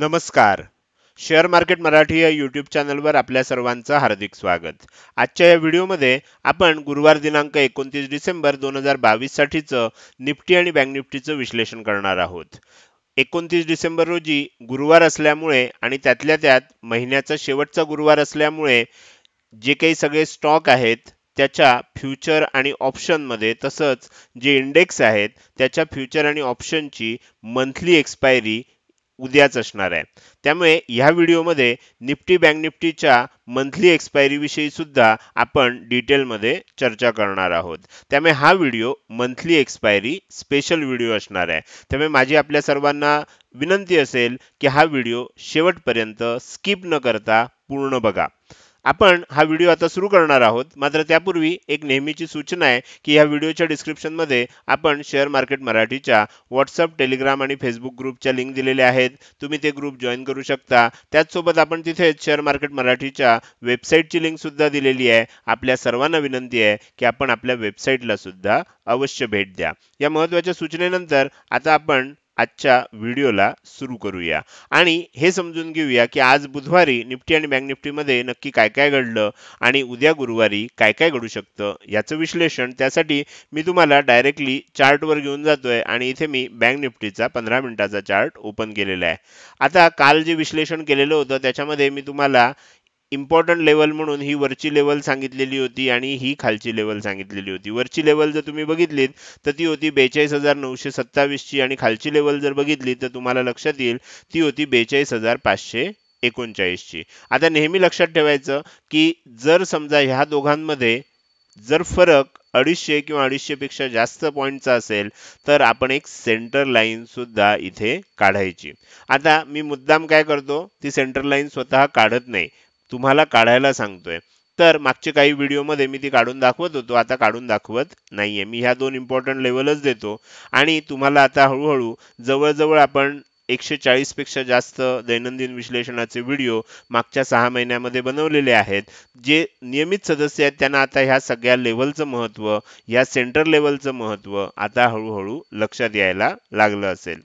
नमस्कार share market Marathi या YouTube चॅनलवर आपल्या सर्वांचं हार्दिक स्वागत आजच्या या व्हिडिओमध्ये आपण गुरुवार दिनांक एकोणतीस डिसेंबर दोन हजार साठीचं निफ्टी आणि बँक निफ्टीचं विश्लेषण करणार आहोत एकोणतीस डिसेंबर रोजी गुरुवार असल्यामुळे आणि त्यातल्या त्यात महिन्याचा शेवटचा गुरुवार असल्यामुळे जे काही सगळे स्टॉक आहेत त्याच्या फ्युचर आणि ऑप्शनमध्ये तसंच जे इंडेक्स आहेत त्याच्या फ्युचर आणि ऑप्शनची मंथली एक्सपायरी उद्याच असणार आहे त्यामुळे ह्या व्हिडिओमध्ये निफ्टी बँक निफ्टीच्या मंथली एक्सपायरी विषयी सुद्धा आपण डिटेलमध्ये चर्चा करणार आहोत त्यामुळे हा video monthly expiry special video असणार आहे त्यामुळे माझी आपल्या सर्वांना विनंती असेल की हा व्हिडिओ शेवटपर्यंत स्किप न करता पूर्ण बघा आपण हा व्हिडिओ आता सुरू करणार आहोत मात्र त्यापूर्वी एक नेहमीची सूचना आहे की या व्हिडिओच्या डिस्क्रिप्शनमध्ये आपण शेअर मार्केट मराठीच्या व्हॉट्सअप टेलिग्राम आणि फेसबुक ग्रुपच्या लिंक दिलेल्या आहेत तुम्ही ते ग्रुप जॉईन करू शकता त्याचसोबत आपण तिथेच शेअर मार्केट मराठीच्या वेबसाईटची लिंकसुद्धा दिलेली आहे आपल्या सर्वांना विनंती आहे की आपण आपल्या वेबसाईटलासुद्धा सुद्धा अवश्य भेट द्या या महत्त्वाच्या सूचनेनंतर आता आपण आजच्या व्हिडिओला सुरू करूया आणि हे समजून घेऊया की आज बुधवारी निफ्टी आणि बँक निफ्टीमध्ये नक्की काय काय घडलं आणि उद्या गुरुवारी काय काय घडू शकतं याचं विश्लेषण त्यासाठी मी तुम्हाला डायरेक्टली चार्टवर घेऊन जातोय आणि इथे मी बँक निफ्टीचा पंधरा मिनिटाचा चार्ट ओपन केलेला आहे आता काल जे विश्लेषण केलेलं होतं त्याच्यामध्ये मी तुम्हाला इम्पॉर्टंट लेवल म्हणून ही वरची लेवल सांगितलेली होती आणि ही खालची लेवल सांगितलेली होती वरची लेवल जर तुम्ही बघितलीत तर ती होती बेचाळीस हजार नऊशे सत्तावीसची आणि खालची लेवल जर बघितली तर तुम्हाला लक्षात येईल ती होती बेचाळीस हजार पाचशे एकोणचाळीसची आता नेहमी लक्षात ठेवायचं की जर समजा ह्या दोघांमध्ये जर फरक अडीचशे किंवा अडीचशेपेक्षा जास्त पॉईंटचा असेल तर आपण एक सेंटर सुद्धा इथे काढायची आता मी मुद्दाम काय करतो ती सेंटर लाईन स्वतः काढत नाही तुम्हाला काढायला सांगतोय तर मागचे काही व्हिडिओमध्ये मी ती काढून दाखवत होतो आता काढून दाखवत आहे मी ह्या दोन इम्पॉर्टंट लेवलच देतो आणि तुम्हाला आता हळूहळू जवळजवळ आपण एकशे चाळीसपेक्षा जास्त दैनंदिन विश्लेषणाचे व्हिडिओ मागच्या सहा महिन्यामध्ये बनवलेले आहेत जे नियमित सदस्य आहेत त्यांना आता ह्या सगळ्या लेवलचं महत्त्व ह्या सेंटर लेवलचं महत्त्व आता हळूहळू लक्षात यायला लागलं असेल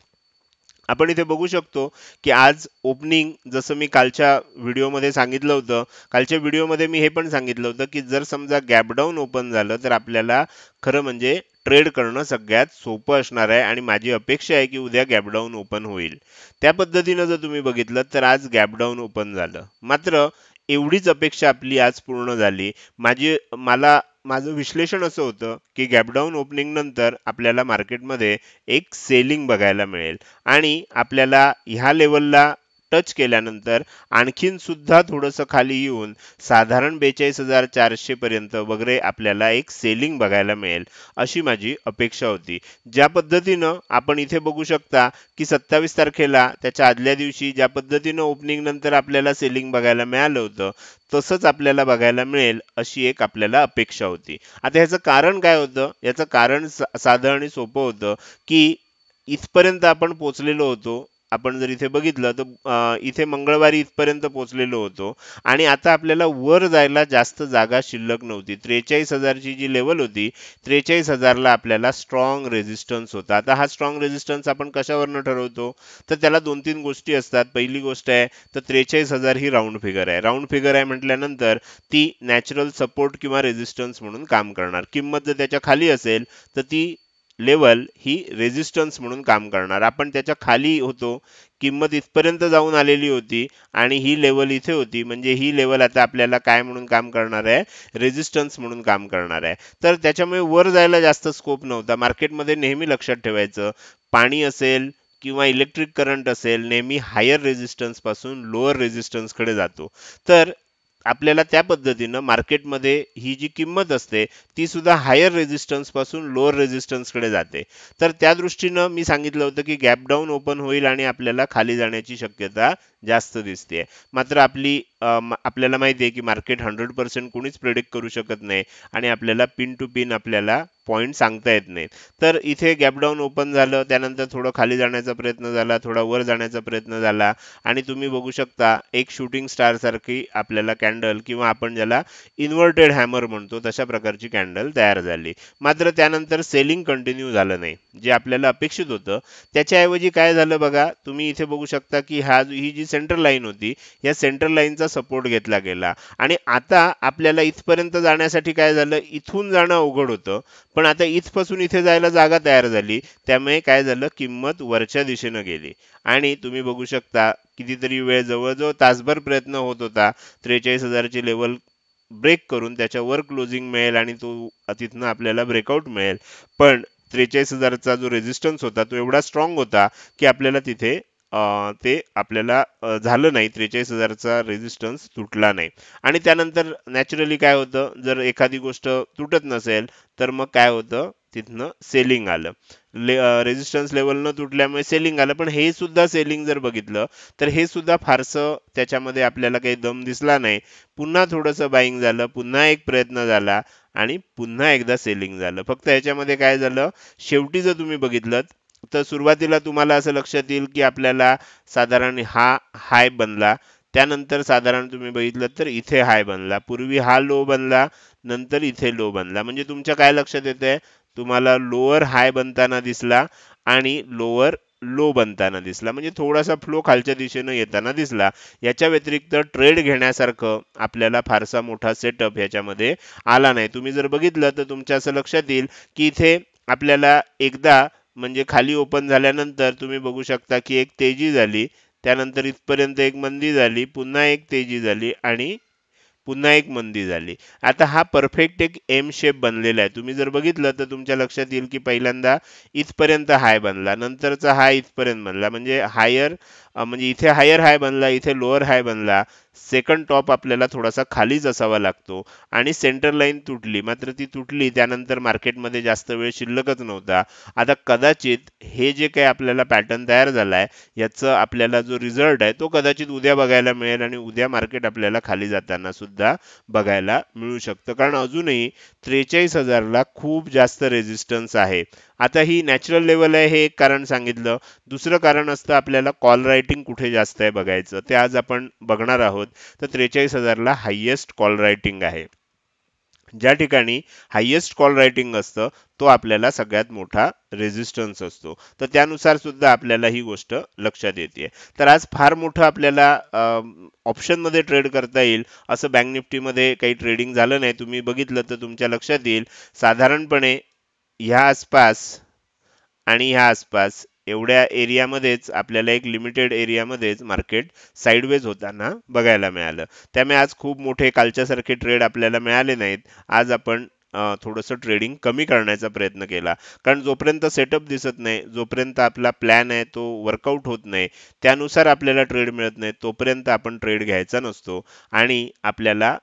आपण इथे बघू शकतो की आज ओपनिंग जसं मी कालच्या व्हिडिओमध्ये सांगितलं होतं कालच्या व्हिडिओमध्ये मी हे पण सांगितलं होतं की जर समजा गॅपडाऊन ओपन झालं तर आपल्याला खरं म्हणजे ट्रेड करणं सगळ्यात सोपं असणार आहे आणि माझी अपेक्षा आहे की उद्या गॅपडाऊन ओपन होईल त्या पद्धतीनं जर तुम्ही बघितलं तर आज गॅपडाऊन ओपन झालं मात्र एवढीच अपेक्षा आपली आज पूर्ण झाली माझी मला माझं विश्लेषण असं होतं की गॅपडाऊन ओपनिंग नंतर आपल्याला मार्केटमध्ये एक सेलिंग बघायला मिळेल आणि आपल्याला ह्या लेवलला टच केल्यानंतर आणखीन सुद्धा थोडंसं खाली येऊन साधारण बेचाळीस हजार चारशे पर्यंत वगैरे आपल्याला एक सेलिंग बघायला मिळेल अशी माझी अपेक्षा होती ज्या पद्धतीनं आपण इथे बघू शकता की सत्तावीस तारखेला त्याच्या आदल्या दिवशी ज्या पद्धतीनं ओपनिंग नंतर आपल्याला सेलिंग बघायला मिळालं होतं तसंच आपल्याला बघायला मिळेल अशी एक आपल्याला अपेक्षा होती आता ह्याचं कारण काय होतं याचं कारण साधं आणि सोपं होतं की इथपर्यंत आपण पोचलेलो होतो आपण जर इथे बघितलं तर इथे मंगळवारी इथपर्यंत पोहोचलेलो होतो आणि आता आपल्याला वर जायला जास्त जागा शिल्लक नव्हती त्रेचाळीस हजारची जी लेवल होती त्रेचाळीस हजारला आपल्याला स्ट्रॉंग रेझिस्टन्स होता आता हा स्ट्रॉंग रेझिस्टन्स आपण कशावरनं ठरवतो तर त्याला दोन तीन गोष्टी असतात पहिली गोष्ट आहे तर त्रेचाळीस हजार ही राऊंड फिगर आहे राऊंड फिगर आहे म्हटल्यानंतर ती नॅचरल सपोर्ट किंवा रेझिस्टन्स म्हणून काम करणार किंमत जर त्याच्या खाली असेल तर ती लेवल ही रेझिस्टन्स म्हणून काम करणार आपण त्याच्या खाली होतो किंमत इथपर्यंत जाऊन आलेली होती आणि ही लेवल इथे होती म्हणजे ही लेवल आता आपल्याला काय म्हणून काम करणार आहे रेजिस्टन्स म्हणून काम करणार आहे तर त्याच्यामुळे वर जायला जास्त स्कोप नव्हता मार्केटमध्ये नेहमी लक्षात ठेवायचं पाणी असेल किंवा इलेक्ट्रिक करंट असेल नेहमी हायर रेझिस्टन्सपासून लोअर रेझिस्टन्सकडे जातो तर आपल्याला त्या पद्धतीनं मार्केटमध्ये ही जी किंमत असते ती सुद्धा हायर रेझिस्टन्सपासून लोअर रेझिस्टन्सकडे जाते तर त्या दृष्टीनं मी सांगितलं होतं की गॅप डाऊन ओपन होईल आणि आपल्याला खाली जाण्याची शक्यता जास्त दिसते मात्र आपली आपल्याला माहिती आहे की मार्केट हंड्रेड पर्सेंट कोणीच प्रेडिक्ट करू शकत नाही आणि आपल्याला पिन टू पिन आपल्याला पॉईंट सांगता येत नाही तर इथे गॅपडाऊन ओपन झालं त्यानंतर थोडं खाली जाण्याचा प्रयत्न झाला थोडा वर जाण्याचा प्रयत्न झाला आणि तुम्ही बघू शकता एक शूटिंग स्टारसारखी आपल्याला कॅन्डल किंवा आपण ज्याला इन्व्हर्टेड हॅमर म्हणतो तशा प्रकारची कॅन्डल तयार झाली मात्र त्यानंतर सेलिंग कंटिन्यू झालं नाही जे आपल्याला अपेक्षित होतं त्याच्याऐवजी काय झालं बघा तुम्ही इथे बघू शकता की हा ही जी सेंटर लाईन होती या सेंटर लाईनचा सपोर्ट घेतला गेला आणि आता आपल्याला इथपर्यंत जाण्यासाठी काय झालं इथून जाणं अवघड होतं पण आता इथपासून इथे जायला जागा तयार झाली त्यामुळे काय झालं किंमत वरच्या दिशेनं गेली आणि तुम्ही बघू शकता कितीतरी वेळ जवळजवळ तासभर प्रयत्न होत होता त्रेचाळीस हजारची लेवल ब्रेक करून त्याच्यावर क्लोजिंग मिळेल आणि तो तिथनं आपल्याला ब्रेकआउट मिळेल पण त्रेचाळीस हजारचा जो रेजिस्टन्स होता तो एवढा स्ट्रॉंग होता की आपल्याला तिथे ते आपल्याला झालं नाही त्रेचाळीस हजारचा रेझिस्टन्स तुटला नाही आणि त्यानंतर नॅचरली काय होतं जर एखादी गोष्ट तुटत नसेल तर मग काय होतं तिथनं सेलिंग आलं ले रेझिस्टन्स लेवल न तुटल्यामुळे सेलिंग आलं पण हे सुद्धा सेलिंग जर बघितलं तर हे सुद्धा फारसं त्याच्यामध्ये आपल्याला काही दम दिसला नाही पुन्हा थोडंसं बाईंग झालं पुन्हा एक प्रयत्न झाला आणि पुन्हा एकदा सेलिंग झालं फक्त याच्यामध्ये काय झालं शेवटी जर तुम्ही बघितलं तर सुरुवातीला तुम्हाला असं लक्षात येईल की आपल्याला साधारण हा हाय बनला त्यानंतर साधारण तुम्ही बघितलं तर इथे हाय बनला पूर्वी हा लो बनला नंतर इथे लो बनला म्हणजे तुमच्या काय लक्षात येतंय तुम्हाला लोअर हाय बनताना दिसला आणि लोअर लो बनताना दिसला म्हणजे थोडासा फ्लो खालच्या दिशेनं येताना दिसला याच्या व्यतिरिक्त ट्रेड घेण्यासारखं आपल्याला फारसा मोठा सेटअप याच्यामध्ये आला नाही तुम्ही जर बघितलं तर तुमच्या असं लक्षात येईल की इथे आपल्याला एकदा म्हणजे खाली ओपन झाल्यानंतर तुम्ही बघू शकता की एक तेजी झाली त्यानंतर इथपर्यंत एक मंदी झाली पुन्हा एक तेजी झाली आणि पुन्हा एक मंदी झाली आता हा परफेक्ट एक एम शेप बनलेला आहे तुम्ही जर बघितलं तर तुमच्या लक्षात येईल की पहिल्यांदा इथपर्यंत हाय बनला नंतरचा हाय इथपर्यंत बनला म्हणजे हायर म्हणजे इथे हायर हाय बनला इथे लोअर हाय बनला सेकंड टॉप आपल्याला थोडासा खालीच असावा लागतो आणि सेंटर लाईन तुटली मात्र ती तुटली त्यानंतर मार्केटमध्ये जास्त वेळ शिल्लकच नव्हता आता कदाचित हे जे काही आपल्याला पॅटर्न तयार झाला आहे याचं आपल्याला जो रिझल्ट आहे तो कदाचित उद्या बघायला मिळेल आणि उद्या मार्केट आपल्याला खाली जाताना सुद्धा बघायला मिळू शकतं कारण अजूनही त्रेचाळीस हजारला खूप जास्त रेझिस्टन्स आहे आता ही नॅचरल लेवल आहे हे एक कारण सांगितलं दुसरं कारण असतं आपल्याला कॉल रायटिंग कुठे जास्त आहे बघायचं ते आज आपण बघणार आहोत तर त्रेचाळीस हजारला हायेस्ट कॉल रायटिंग आहे ज्या ठिकाणी हायेस्ट कॉल रायटिंग असतं तो आपल्याला सगळ्यात मोठा रेझिस्टन्स असतो तर त्यानुसार सुद्धा आपल्याला ही गोष्ट लक्षात येते तर आज फार मोठं आपल्याला ऑप्शनमध्ये ट्रेड करता येईल असं बँक निफ्टीमध्ये काही ट्रेडिंग झालं नाही तुम्ही बघितलं तर तुमच्या लक्षात येईल साधारणपणे ह्या आसपास आणि ह्या आसपास एवढ्या एरियामध्येच आपल्याला एक लिमिटेड एरियामध्येच मार्केट साईडवेज होताना बघायला मिळालं त्यामुळे आज खूप मोठे कालच्यासारखे ट्रेड आपल्याला मिळाले नाहीत आज आपण थोडंसं ट्रेडिंग कमी करण्याचा प्रयत्न केला कारण जोपर्यंत सेटअप दिसत नाही जोपर्यंत आपला प्लॅन आहे तो वर्कआउट होत नाही त्यानुसार आपल्याला ट्रेड मिळत नाही तोपर्यंत आपण ट्रेड घ्यायचा नसतो आणि आपल्याला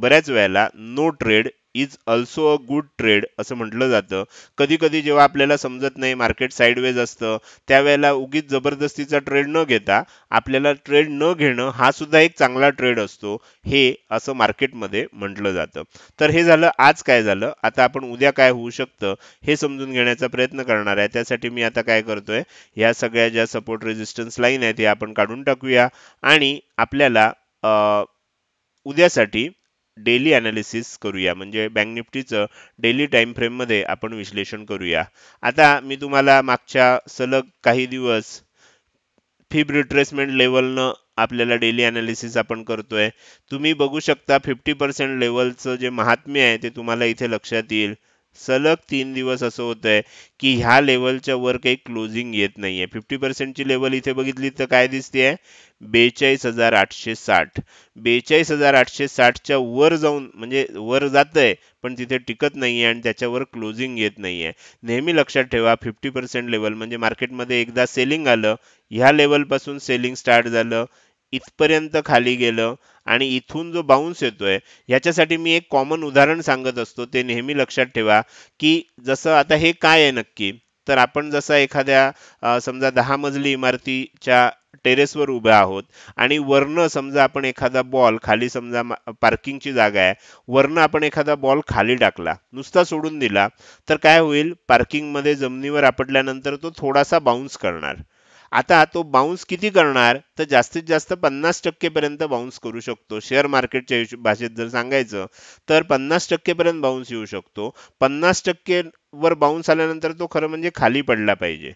बऱ्याच वेळेला no trade is also a good trade असं म्हटलं जातं कधी कधी जेव्हा आपल्याला समजत नाही मार्केट साईडवेज असतं त्यावेळेला उगीच जबरदस्तीचा ट्रेड न घेता आपल्याला ट्रेड न घेणं हा सुद्धा एक चांगला ट्रेड असतो हे असं मार्केटमध्ये म्हटलं जातं तर हे झालं आज काय झालं आता आपण उद्या काय होऊ शकतं हे समजून घेण्याचा प्रयत्न करणार आहे त्यासाठी मी आता काय करतोय ह्या सगळ्या ज्या सपोर्ट रेजिस्टन्स लाईन आहेत ते आपण काढून टाकूया आणि आपल्याला उद्यासाठी डेली ॲनालिसिस करूया म्हणजे बँक निफ्टीचं डेली टाईम फ्रेममध्ये आपण विश्लेषण करूया आता मी तुम्हाला मागच्या सलग काही दिवस फिब रिट्रेसमेंट लेवलनं आपल्याला डेली ॲनालिसिस आपण करतोय तुम्ही बघू शकता फिफ्टी पर्सेंट लेवलचं जे महात्म्य आहे ते तुम्हाला इथे लक्षात येईल सलग तीन दिवस असं होतंय की ह्या लेवलच्या वर काही क्लोजिंग येत नाहीये फिफ्टी ची लेवल इथे बघितली तर काय दिसते बेचाळीस हजार आठशे साठ बेचाळीस हजार आठशे साठच्या वर जाऊन म्हणजे वर जात आहे पण तिथे टिकत नाही आहे आणि त्याच्यावर क्लोजिंग येत नाही आहे नेहमी लक्षात ठेवा फिफ्टी पर्सेंट लेवल म्हणजे मार्केटमध्ये एकदा सेलिंग आलं ह्या लेवलपासून सेलिंग स्टार्ट झालं इथपर्यंत खाली गेलं आणि इथून जो बाउन्स येतोय याच्यासाठी मी एक कॉमन उदाहरण सांगत असतो ते नेहमी लक्षात ठेवा की जसं आता हे काय आहे नक्की तर आपण जसं एखाद्या समजा दहा मजली इमारतीच्या टेरेसवर उभे आहोत आणि वरनं समजा आपण एखादा बॉल खाली समजा पार्किंगची जागा आहे वरनं आपण एखादा बॉल खाली टाकला नुसता सोडून दिला तर काय होईल पार्किंगमध्ये जमिनीवर आपटल्यानंतर तो थोडासा बाउन्स करणार आता तो बाउन्स किती करणार तर जास्तीत जास्त पन्नास टक्केपर्यंत बाउन्स करू शकतो शेअर मार्केटच्या भाषेत जर सांगायचं तर पन्नास टक्केपर्यंत बाउन्स येऊ शकतो पन्नास टक्के वर बाउन्स आल्यानंतर तो खरं म्हणजे खाली पडला पाहिजे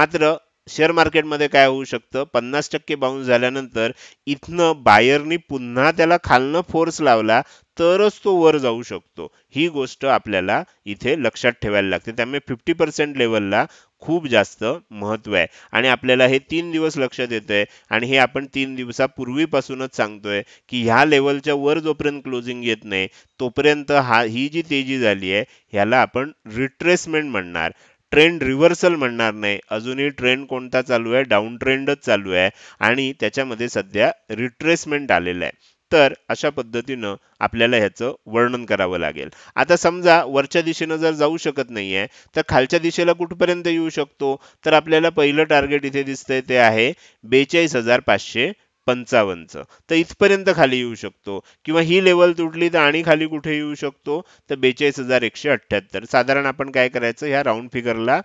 मात्र शेअर मार्केटमध्ये काय होऊ शकतं पन्नास टक्के बाउन्स झाल्यानंतर इथनं बायरनी पुन्हा त्याला खालनं फोर्स लावला तरच तो वर जाऊ शकतो ही गोष्ट आपल्याला इथे लक्षात ठेवायला लागते त्यामुळे फिफ्टी पर्सेंट लेवलला खूप जास्त महत्व आहे आणि आपल्याला हे तीन दिवस लक्षात येतं आहे आणि हे आपण तीन दिवसापूर्वीपासूनच सांगतोय की ह्या लेवलच्या वर जोपर्यंत क्लोजिंग येत नाही तोपर्यंत हा ही जी तेजी झाली आहे ह्याला आपण रिट्रेसमेंट म्हणणार ट्रेंड रिव्हर्सल म्हणणार नाही अजूनही ट्रेंड कोणता चालू आहे डाऊन ट्रेंडच चालू आहे आणि त्याच्यामध्ये सध्या रिट्रेसमेंट आलेलं आहे तर अशा पद्धतीनं आपल्याला ह्याचं वर्णन करावं लागेल आता समजा वरच्या दिशेनं जर जाऊ शकत नाही आहे तर खालच्या दिशेला कुठपर्यंत येऊ शकतो तर आपल्याला पहिलं टार्गेट इथे दिसतंय ते आहे बेचाळीस हजार पाचशे पंचावन्नचं तर इथपर्यंत खाली येऊ शकतो किंवा ही लेवल तुटली तर आणि खाली कुठे येऊ शकतो तर बेचाळीस हजार एकशे अठ्ठ्याहत्तर साधारण आपण काय करायचं ह्या राऊंड फिगरला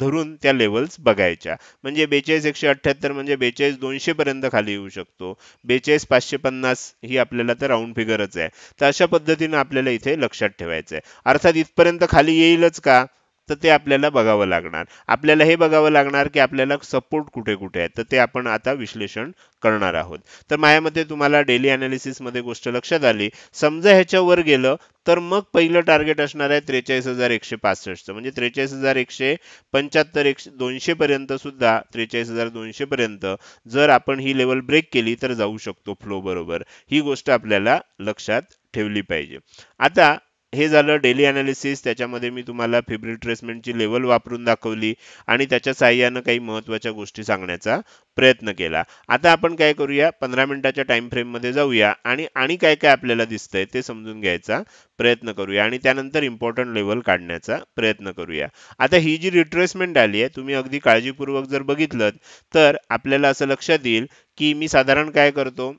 धरून त्या लेवल्स बघायच्या म्हणजे बेचाळीस एकशे अठ्ठ्याहत्तर म्हणजे बेचाळीस दोनशे पर्यंत खाली येऊ शकतो बेचाळीस पाचशे पन्नास ही आपल्याला तर राऊंड फिगरच आहे तर अशा पद्धतीनं आपल्याला इथे लक्षात ठेवायचं आहे अर्थात इथपर्यंत खाली येईलच का तर ते आपल्याला बघावं लागणार आपल्याला हे बघावं लागणार की आपल्याला सपोर्ट कुठे कुठे आहे तर ते आपण आता विश्लेषण करणार आहोत तर माझ्यामध्ये तुम्हाला डेली अनालिसिसमध्ये गोष्ट लक्षात आली समजा ह्याच्यावर गेलं तर मग पहिलं टार्गेट असणार आहे त्रेचाळीस हजार एकशे पासष्टचं म्हणजे त्रेचाळीस हजार एकशे पंच्याहत्तर एकशे दोनशे पर्यंत सुद्धा त्रेचाळीस हजार दोनशे पर्यंत जर आपण ही लेवल ब्रेक केली तर जाऊ शकतो फ्लो बरोबर ही गोष्ट आपल्याला लक्षात ठेवली पाहिजे आता हे झालं डेली अनालिसिस त्याच्यामध्ये मी तुम्हाला फेब्रिल ट्रेसमेंटची लेवल वापरून दाखवली आणि त्याच्या साह्यानं काही महत्त्वाच्या गोष्टी सांगण्याचा प्रयत्न केला आता आपण काय करूया पंधरा मिनिटाच्या टाइम मध्ये जाऊया आणि आणि काय काय आपल्याला दिसतंय ते समजून घ्यायचा प्रयत्न करूया आणि त्यानंतर इम्पॉर्टंट लेवल काढण्याचा प्रयत्न करूया आता ही जी रिट्रेसमेंट आली आहे तुम्ही अगदी काळजीपूर्वक जर बघितलं तर आपल्याला असं लक्षात येईल की मी साधारण काय करतो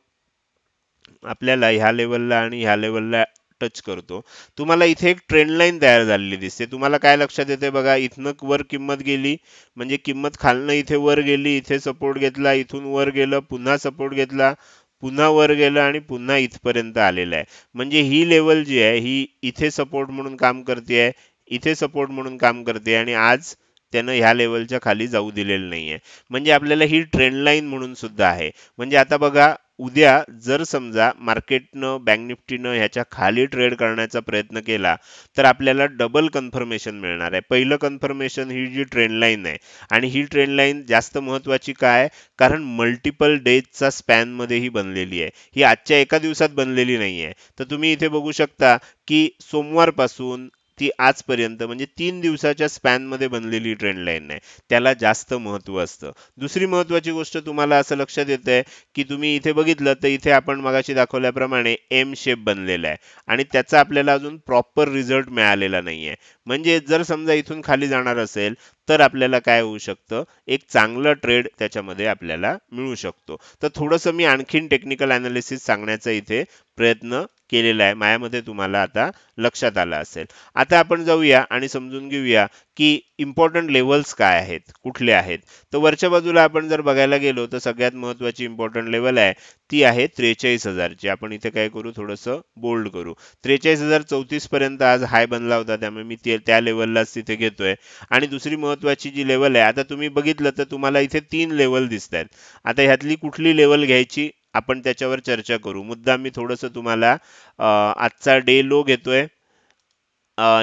आपल्याला ह्या लेवलला आणि ह्या लेवलला टच करतो तुम्हाला इथे एक ट्रेंड लाईन तयार झालेली दिसते तुम्हाला काय लक्षात येते बघा इथनं वर किंमत गेली म्हणजे किंमत खालनं इथे वर गेली इथे सपोर्ट घेतला इथून वर गेलं पुन्हा सपोर्ट घेतला पुन्हा वर गेलं आणि पुन्हा इथपर्यंत आलेलं आहे म्हणजे ही लेवल जी आहे ही इथे सपोर्ट म्हणून काम करते आहे इथे सपोर्ट म्हणून काम करते आणि आज त्यानं ह्या लेवलच्या खाली जाऊ दिलेलं नाही आहे म्हणजे आपल्याला ही ट्रेंड लाईन म्हणून सुद्धा आहे म्हणजे आता बघा उद्या जर समजा मार्केटनं बँक निफ्टीनं ह्याच्या खाली ट्रेड करण्याचा प्रयत्न केला तर आपल्याला डबल कन्फर्मेशन मिळणार आहे पहिलं कन्फर्मेशन ही जी ट्रेंड लाईन आहे आणि ही ट्रेंड लाईन जास्त महत्त्वाची काय कारण मल्टिपल डेजचा स्पॅनमध्ये ही बनलेली आहे ही आजच्या एका दिवसात बनलेली नाही आहे तर तुम्ही इथे बघू शकता की सोमवारपासून ती आजपर्यंत म्हणजे तीन दिवसाच्या स्पॅनमध्ये बनलेली ट्रेंड लाईन आहे त्याला जास्त महत्त्व असतं दुसरी महत्त्वाची गोष्ट तुम्हाला असं लक्षात येतं आहे की तुम्ही इथे बघितलं तर इथे आपण मगाशी दाखवल्याप्रमाणे एम शेप बनलेला आहे आणि त्याचा आपल्याला अजून प्रॉपर रिझल्ट मिळालेला नाही आहे म्हणजे जर समजा इथून खाली जाणार असेल तर आपल्याला काय होऊ शकतं एक चांगलं ट्रेड त्याच्यामध्ये आपल्याला मिळू शकतो तर थोडंसं मी आणखीन टेक्निकल अनालिसिस सांगण्याचं इथे प्रयत्न केलेला आहे मायामध्ये तुम्हाला आता लक्षात आला असेल आता आपण जाऊया आणि समजून घेऊया की इम्पॉर्टंट लेवल्स काय आहेत कुठले आहेत तर वरच्या बाजूला आपण जर बघायला गेलो तर सगळ्यात महत्त्वाची इम्पॉर्टंट लेवल आहे ती आहे त्रेचाळीस हजारची आपण इथे काय करू थोडंसं बोल्ड करू त्रेचाळीस हजार चौतीसपर्यंत आज हाय बनला होता त्यामुळे मी ते त्या लेवललाच तिथे घेतोय आणि दुसरी महत्त्वाची जी लेवल आहे आता तुम्ही बघितलं तर तुम्हाला इथे तीन लेवल दिसत आता ह्यातली कुठली लेवल घ्यायची आपण त्याच्यावर चर्चा करू मुद्दा मी थोडंसं तुम्हाला आजचा डे लो घेतोय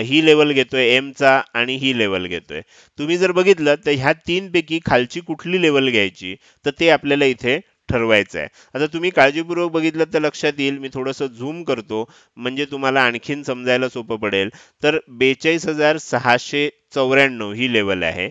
ही लेवल घेतोय एमचा आणि ही लेवल घेतोय तुम्ही जर बघितलं तर ह्या तीनपैकी खालची कुठली लेवल घ्यायची तर ते आपल्याला इथे ठरवायचं आहे आता तुम्ही काळजीपूर्वक बघितलं तर लक्षात येईल मी थोडस झूम करतो म्हणजे तुम्हाला आणखीन समजायला सोपं पडेल तर बेचाळीस हजार सहाशे चौऱ्याण्णव ही लेवल आहे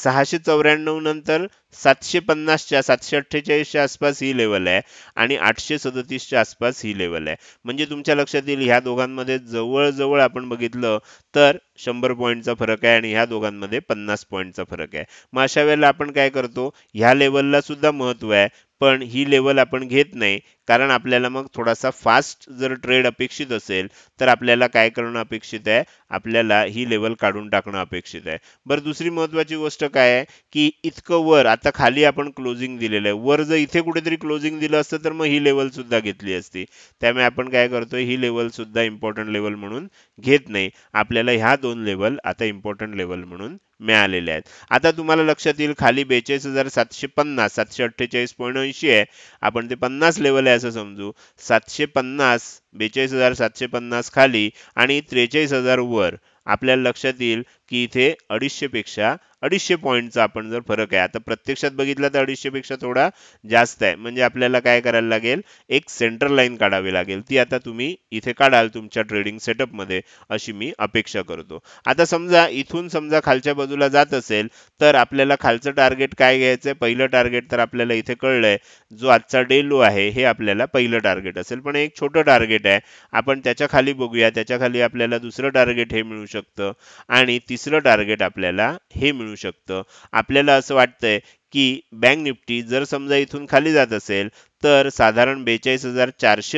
सहाशे चौऱ्याण्णव नंतर सातशे पन्नासच्या सातशे अठ्ठेचाळीसच्या आसपास ही लेवल आहे आणि आठशे सदतीसच्या आसपास ही लेवल आहे म्हणजे तुमच्या लक्षात येईल ह्या दोघांमध्ये जवळजवळ आपण बघितलं तर शंभर पॉईंटचा फरक आहे आणि ह्या दोघांमध्ये पन्नास पॉईंटचा फरक आहे मग अशा वेळेला आपण काय करतो ह्या लेवलला सुद्धा महत्त्व आहे पण ही लेवल आपण घेत नाही कारण आपल्याला मग थोडासा फास्ट जर ट्रेड अपेक्षित असेल तर आपल्याला काय करणं अपेक्षित आहे आपल्याला ही लेवल काढून टाकणं अपेक्षित आहे बरं दुसरी महत्त्वाची गोष्ट काय आहे की इतकं वर आता खाली आपण क्लोजिंग दिलेलं आहे वर जर इथे कुठेतरी क्लोजिंग दिलं असतं तर मग ही लेवल सुद्धा घेतली असती त्यामुळे आपण काय करतो ही लेवल सुद्धा इम्पॉर्टंट लेवल म्हणून घेत नाही आपल्याला ह्या दोन लेवल आता इम्पॉर्टंट लेवल म्हणून मिळालेले आहेत आता तुम्हाला लक्षात येईल खाली बेचाळीस हजार सातशे पन्नास सातशे अठ्ठेचाळीस पॉईंट ऐंशी आहे आपण ते पन्नास लेवल आहे असं समजू सातशे पन्नास बेचाळीस हजार सातशे पन्नास खाली आणि त्रेचाळीस हजार वर आपल्याला लक्षात येईल की इथे अडीचशेपेक्षा अडीचशे पॉईंटचा आपण जर फरक आहे आता प्रत्यक्षात बघितला तर अडीचशेपेक्षा थोडा जास्त आहे म्हणजे आपल्याला काय करायला लागेल एक सेंटर लाईन काढावी लागेल ती आता तुम्ही इथे काढाल तुमच्या ट्रेडिंग सेटअपमध्ये अशी मी अपेक्षा करतो आता समजा इथून समजा खालच्या बाजूला जात असेल तर आपल्याला खालचं टार्गेट काय घ्यायचं आहे पहिलं टार्गेट तर आपल्याला इथे कळलंय जो आजचा डे लो आहे हे आपल्याला पहिलं टार्गेट असेल पण एक छोटं टार्गेट आहे आपण त्याच्या खाली बघूया त्याच्या खाली आपल्याला दुसरं टार्गेट हे मिळू शकतं आणि तिसरं टार्गेट आपल्याला हे मिळू शकतं आपल्याला असं वाटतंय की बँक निफ्टी जर समजा इथून खाली जात असेल तर साधारण बेचाळीस हजार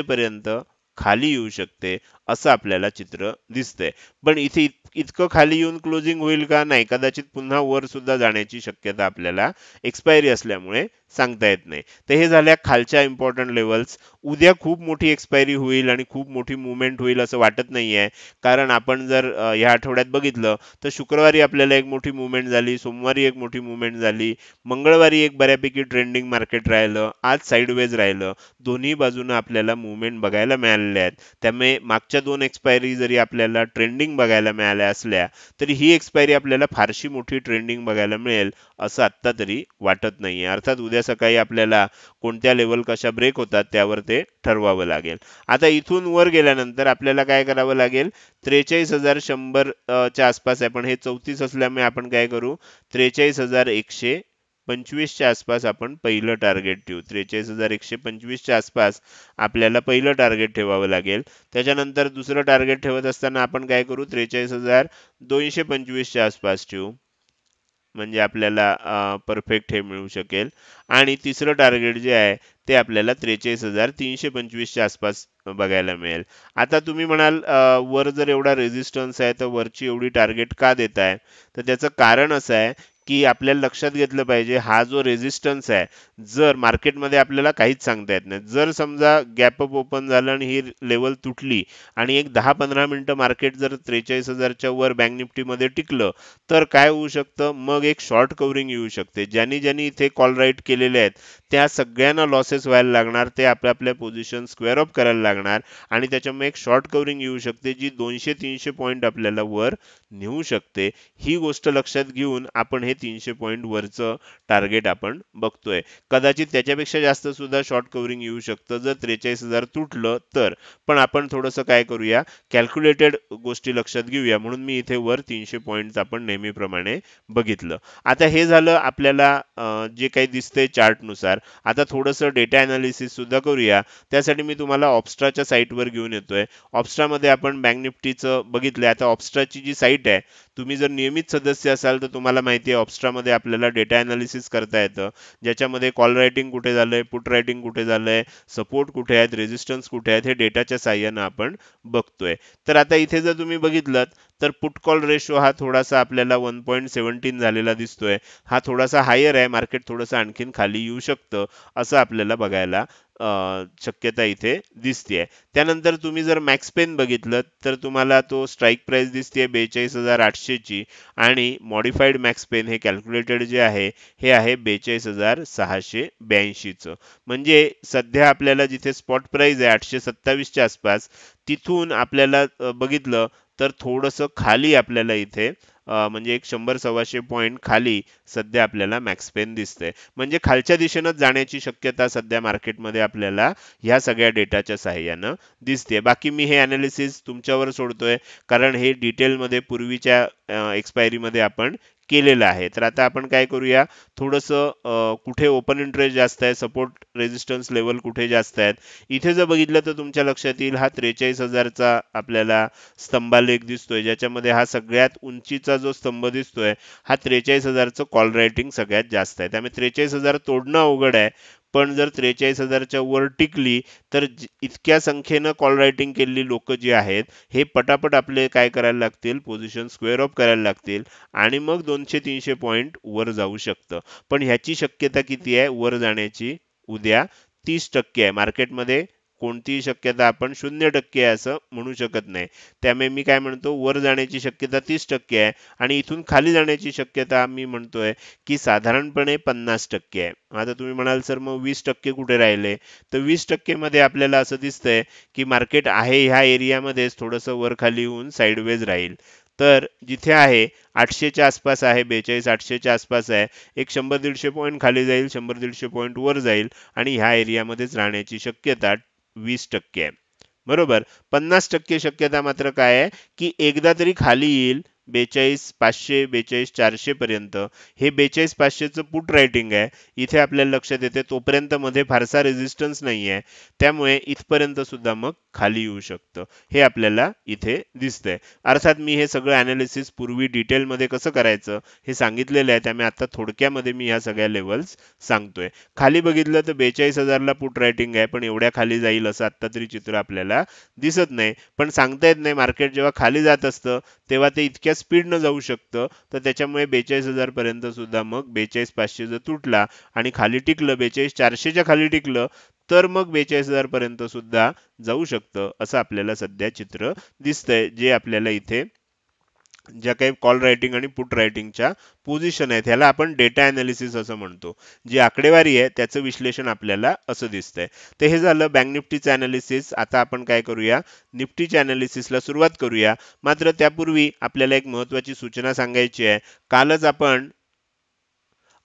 पर्यंत खाली येऊ शकते असं आपल्याला चित्र दिसतंय पण इथे इतकं खाली येऊन क्लोजिंग होईल का नाही कदाचित पुन्हा वर सुद्धा जाण्याची शक्यता आपल्याला एक्सपायरी असल्यामुळे सांगता येत नाही तर हे झाल्या खालच्या इम्पॉर्टंट लेवल्स उद्या खूप मोठी एक्सपायरी होईल आणि खूप मोठी मुवमेंट होईल असं वाटत नाही आहे कारण आपण जर ह्या आठवड्यात बघितलं तर शुक्रवारी आपल्याला एक मोठी मुवमेंट झाली सोमवारी एक मोठी मुवमेंट झाली मंगळवारी एक बऱ्यापैकी ट्रेंडिंग मार्केट राहिलं आज साईडवेज राहिलं दोन्ही बाजूनं आपल्याला मुवमेंट बघायला मिळालेल्या आहेत त्यामुळे मागच्या दोन एक्सपायरी जरी आपल्याला ट्रेंडिंग बघायला मिळाल्या असल्या तरी ही एक्सपायरी आपल्याला फारशी मोठी ट्रेंडिंग बघायला मिळेल असं आत्ता तरी वाटत नाही आहे अर्थात उद्या सकाळी आपल्याला कोणत्या लेवल कशा ब्रेक होतात त्यावर ते ठरवावं लागेल आता इथून वर गेल्यानंतर आपल्याला काय करावं लागेल त्रेचाळीस हजार शंभरच्या आसपास आहे पण हे चौतीस असल्यामुळे आपण काय करू त्रेचाळीस हजार एकशे पंचवीसच्या आसपास आपण पहिलं टार्गेट ठेवू त्रेचाळीस हजार एकशे पंचवीसच्या आसपास आपल्याला पहिलं टार्गेट ठेवावं लागेल त्याच्यानंतर दुसरं टार्गेट ठेवत असताना आपण काय करू त्रेचाळीस हजार दोनशे पंचवीसच्या आसपास ठेवू म्हणजे आपल्याला परफेक्ट हे मिळू शकेल आणि तिसरं टार्गेट जे आहे ते आपल्याला त्रेचाळीस हजार तीनशे पंचवीसच्या आसपास बघायला मिळेल आता तुम्ही म्हणाल वर जर एवढा रेझिस्टन्स आहे तर वरची एवढी टार्गेट का देत आहे तर त्याचं कारण असं आहे की आपल्याला लक्षात घेतलं पाहिजे हा जो रेझिस्टन्स आहे जर मार्केटमध्ये आपल्याला काहीच सांगता येत नाही जर समजा गॅपअप ओपन झालं आणि ही लेवल तुटली आणि एक दहा पंधरा मिनटं मार्केट जर त्रेचाळीस हजारच्या वर बँक निफ्टीमध्ये टिकलं तर काय होऊ शकतं मग एक शॉर्ट कवरिंग येऊ शकते ज्यांनी ज्यांनी इथे कॉल राईट केलेले आहेत त्या सगळ्यांना लॉसेस व्हायला लागणार ते आपल्या आपल्या पोझिशन स्क्वेअर अप करायला लागणार आणि त्याच्यामुळे एक शॉर्ट कवरिंग येऊ शकते जी दोनशे तीनशे पॉईंट आपल्याला वर नेऊ शकते ही गोष्ट लक्षात घेऊन आपण हे तीनशे पॉईंट वरचं टार्गेट आपण बघतोय कदाचित त्याच्यापेक्षा जास्त सुद्धा शॉर्ट कव्हरिंग येऊ शकतं जर त्रेचाळीस हजार तुटलं तर पण आपण थोडस काय करूया कॅल्क्युलेटेड गोष्टी लक्षात घेऊया म्हणून मी इथे वर तीनशे पॉईंट आपण नेहमीप्रमाणे बघितलं आता हे झालं आपल्याला जे काही दिसतंय चार्टनुसार आता थोडंसं डेटा अनालिसिस सुद्धा करूया त्यासाठी मी तुम्हाला ऑप्स्ट्राच्या साईटवर घेऊन येतोय ऑप्स्ट्रामध्ये आपण बँक निफ्टीचं बघितलंय आता ऑप्स्ट्राची जी साईट आहे तुम्ही जर नियमित सदस्य असाल तर तुम्हाला माहिती आहे ऑप्स्ट्रामध्ये आपल्याला डेटा अनालिसिस करता येतं ज्याच्यामध्ये कॉल रायटिंग कुठे झालं आहे पुट रायटिंग कुठे झालं आहे सपोर्ट कुठे आहेत रेजिस्टन्स कुठे आहेत हे डेटाच्या साह्यानं आपण बघतोय तर आता इथे जर तुम्ही बघितलं तर पुट कॉल रेशो हा थोडासा आपल्याला वन पॉईंट सेवन्टीन झालेला दिसतोय हा थोडासा हायर आहे मार्केट थोडंसं आणखीन खाली येऊ शकतं असं आपल्याला बघायला शक्यता इथे दिसते त्यानंतर तुम्ही जर मॅक्स पेन बघितलं तर तुम्हाला तो स्ट्राईक प्राइस दिसते बेचाळीस हजार आठशेची आणि मॉडिफाईड मॅक्स पेन हे कॅल्क्युलेटेड जे आहे हे आहे बेचाळीस हजार सहाशे ब्याऐंशीचं म्हणजे सध्या आपल्याला जिथे स्पॉट प्राईज आहे आठशे सत्तावीसच्या आसपास तिथून आपल्याला बघितलं तर थोडस खाली आपल्याला इथे म्हणजे एक शंभर सव्वाशे पॉईंट खाली सध्या आपल्याला मॅक्सपेन दिसते म्हणजे खालच्या दिशेनंच जाण्याची शक्यता सध्या मार्केटमध्ये आपल्याला ह्या सगळ्या डेटाच्या सहाय्यानं दिसते बाकी मी हे अनालिसिस तुमच्यावर सोडतोय कारण हे डिटेलमध्ये पूर्वीच्या एक्सपायरीमध्ये आपण केलेलं आहे तर आता आपण काय करूया थोडस कुठे ओपन इंटरेस्ट जास्त आहे सपोर्ट रेजिस्टन्स लेवल कुठे जास्त आहेत इथे जर बघितलं तर तुमच्या लक्षात येईल हा त्रेचाळीस हजारचा आपल्याला स्तंभालेख दिसतोय ज्याच्यामध्ये हा सगळ्यात उंचीचा जो स्तंभ दिसतोय हा त्रेचाळीस हजारचं कॉल रायटिंग सगळ्यात जास्त आहे त्यामुळे त्रेचाळीस हजार तोडणं अवघड आहे पण जर त्रेचाळीस हजारच्या वर टिकली तर इतक्या संख्येनं कॉल रायटिंग केलेली लोक जी आहेत हे पटापट आपले काय करायला लागतील पोझिशन स्क्वेअर ऑफ करायला लागतील आणि मग दोनशे तीनशे पॉईंट वर जाऊ शकतं पण ह्याची शक्यता किती आहे वर जाण्याची उद्या तीस टक्के आहे मार्केटमध्ये कोणतीही शक्यता आपण शून्य टक्के आहे असं म्हणू शकत नाही त्यामुळे मी काय म्हणतो वर जाण्याची शक्यता तीस टक्के आहे आणि इथून खाली जाण्याची शक्यता मी म्हणतोय की साधारणपणे पन्नास टक्के आहे आता तुम्ही म्हणाल सर मग वीस टक्के कुठे राहिले तर वीस टक्केमध्ये आपल्याला असं दिसतंय की मार्केट आहे ह्या एरियामध्येच थोडंसं वर खाली होऊन साईडवेज राहील तर जिथे आहे आठशेच्या आसपास आहे बेचाळीस आठशेच्या आसपास आहे एक शंभर दीडशे पॉईंट खाली जाईल शंभर दीडशे पॉईंट वर जाईल आणि ह्या एरियामध्येच राहण्याची शक्यता वीस टक्के बरोबर पन्नास टक्के शक्यता मात्र काय आहे की एकदा तरी खाली येईल बेचाळीस पाचशे बेचाळीस चारशे पर्यंत हे बेचाळीस पाचशेचं पुट रायटिंग आहे इथे आपल्याला लक्षात येते तोपर्यंत मध्ये फारसा रेझिस्टन्स नाही आहे त्यामुळे इथपर्यंत सुद्धा मग खाली येऊ शकतं हे आपल्याला इथे दिसतंय अर्थात मी हे सगळं अनालिसिस पूर्वी डिटेलमध्ये कसं करायचं हे सांगितलेलं आहे त्यामुळे आता थोडक्यामध्ये मी ह्या सगळ्या लेवल्स सांगतोय खाली बघितलं तर बेचाळीस हजारला पुट रायटिंग आहे पण एवढ्या खाली जाईल असं आत्ता तरी चित्र आपल्याला दिसत नाही पण सांगता येत नाही मार्केट जेव्हा खाली जात असतं तेव्हा ते इतक्या स्पीडनं जाऊ शकतं तर त्याच्यामुळे बेचाळीस हजारपर्यंत सुद्धा मग बेचाळीस पाचशे जर तुटला आणि खाली टिकलं बेचाळीस चारशेच्या खाली टिकलं तर मग बेचाळीस पर्यंत सुद्धा जाऊ शकतं असं आपल्याला सध्या चित्र दिसतंय जे आपल्याला इथे ज्या काही कॉल रायटिंग आणि पुट रायटिंगच्या पोझिशन आहेत ह्याला आपण डेटा अनालिसिस असं म्हणतो जी आकडेवारी आहे त्याचं विश्लेषण आपल्याला असं दिसतंय तर हे झालं बँक निफ्टीचं अनालिसिस आता आपण काय करूया निफ्टीच्या अनालिसिसला सुरुवात करूया मात्र त्यापूर्वी आपल्याला एक महत्त्वाची सूचना सांगायची आहे कालच आपण